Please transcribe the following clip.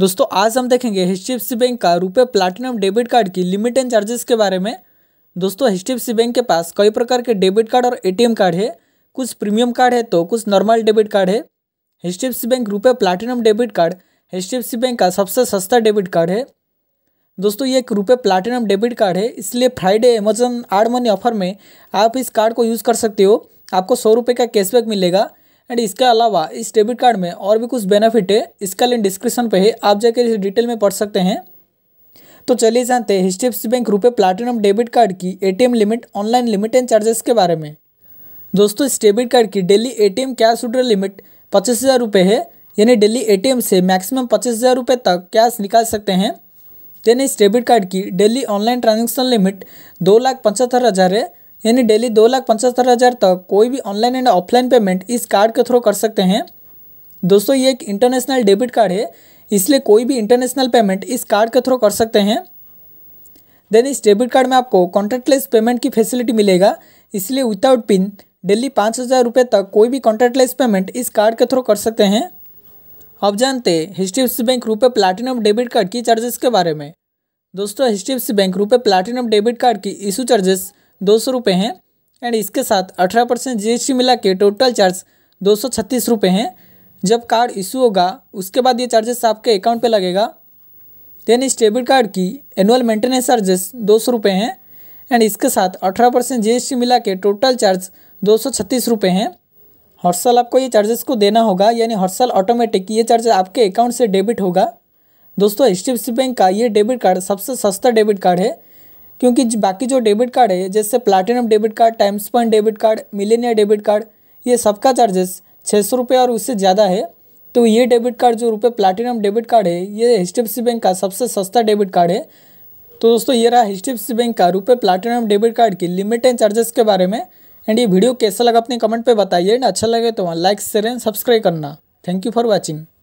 दोस्तों आज हम देखेंगे एच बैंक का रुपये प्लाटिनम डेबिट कार्ड की लिमिट एंड चार्जेस के बारे में दोस्तों एच बैंक के पास कई प्रकार के डेबिट कार्ड और एटीएम कार्ड है कुछ प्रीमियम कार्ड है तो कुछ नॉर्मल डेबिट कार्ड है H bank RuPay platinum debit card H bank का सबसे सस्ता डेबिट कार्ड है दोस्तों ये एक रुपये प्लाटिनम डेबिट कार्ड है इसलिए Friday Amazon add money offer में आप इस कार्ड को यूज़ कर सकते हो आपको सौ रुपये का कैशबैक मिलेगा एंड इसके अलावा इस डेबिट कार्ड में और भी कुछ बेनिफिट है इसका लिंक डिस्क्रिप्शन पे है आप जाकर इसे डिटेल में पढ़ सकते हैं तो चलिए जानते हैं H D F C bank RuPay platinum debit card की M limit online limit and charges के बारे में दोस्तों इस डेबिट कार्ड की daily A M cash withdrawal limit पच्चीस हज़ार रुपये है यानी डेली एम से मैक्सिमम पच्चीस हज़ार रुपये तक कैश निकाल सकते हैं यानी इस डेबिट कार्ड की डेली ऑनलाइन ट्रांजेक्शन लिमिट दो लाख पचहत्तर हज़ार है यानी डेली दो लाख पचहत्तर हज़ार तक कोई भी ऑनलाइन एंड ऑफलाइन पेमेंट इस कार्ड के थ्रू कर सकते हैं दोस्तों ये एक इंटरनेशनल डेबिट कार्ड है इसलिए कोई भी इंटरनेशनल पेमेंट इस कार्ड के थ्रू कर सकते हैं देन इस डेबिट कार्ड में आपको कॉन्टैक्टलेस पेमेंट की फैसिलिटी मिलेगा इसलिए विदाउट पिन डेली पाँच हज़ार रुपये तक कोई भी कॉन्टैक्टलेस पेमेंट इस कार्ड के थ्रू कर सकते हैं आप जानते हैं H D F C bank RuPay platinum debit card की चार्जेस के बारे में दोस्तों H D F C bank RuPay platinum debit card की इशू चार्जेस दो सौ रुपये हैं एंड इसके साथ अठारह परसेंट जी मिला के टोटल चार्ज दो सौ छत्तीस रुपये हैं जब कार्ड इशू होगा उसके बाद ये चार्जेस आपके अकाउंट पे लगेगा देन इस डेबिट कार्ड की एनुअल मेंटेनेंस चार्जेस दो सौ रुपये हैं एंड इसके साथ अठारह परसेंट जी मिला के टोटल चार्ज दो सौ छत्तीस रुपये हैं हर साल आपको ये चार्जेस को देना होगा यानी हर साल ऑटोमेटिक ये चार्जेस आपके अकाउंट से डेबिट होगा दोस्तों एच बैंक का ये डेबिट कार्ड सबसे सस्ता डेबिट कार्ड है क्योंकि बाकी जो डेबिट कार्ड है जैसे platinum debit card times point debit card millennia debit card ये सबका चार्जेस छः सौ रुपये और उससे ज़्यादा है तो ये डेबिट कार्ड जो रुपये प्लाटिनम डेबिट कार्ड है ये एच बैंक का सबसे सस्ता डेबिट कार्ड है तो दोस्तों ये रहा एच बैंक का रुपये प्लाटिनम डेबिट कार्ड की लिमिट एंड चार्जेस के बारे में एंड ये वीडियो कैसा लगा अपने कमेंट पर बताइए एंड अच्छा लगे तो लाइक शेयर एंड सब्सक्राइब करना थैंक यू फॉर वॉचिंग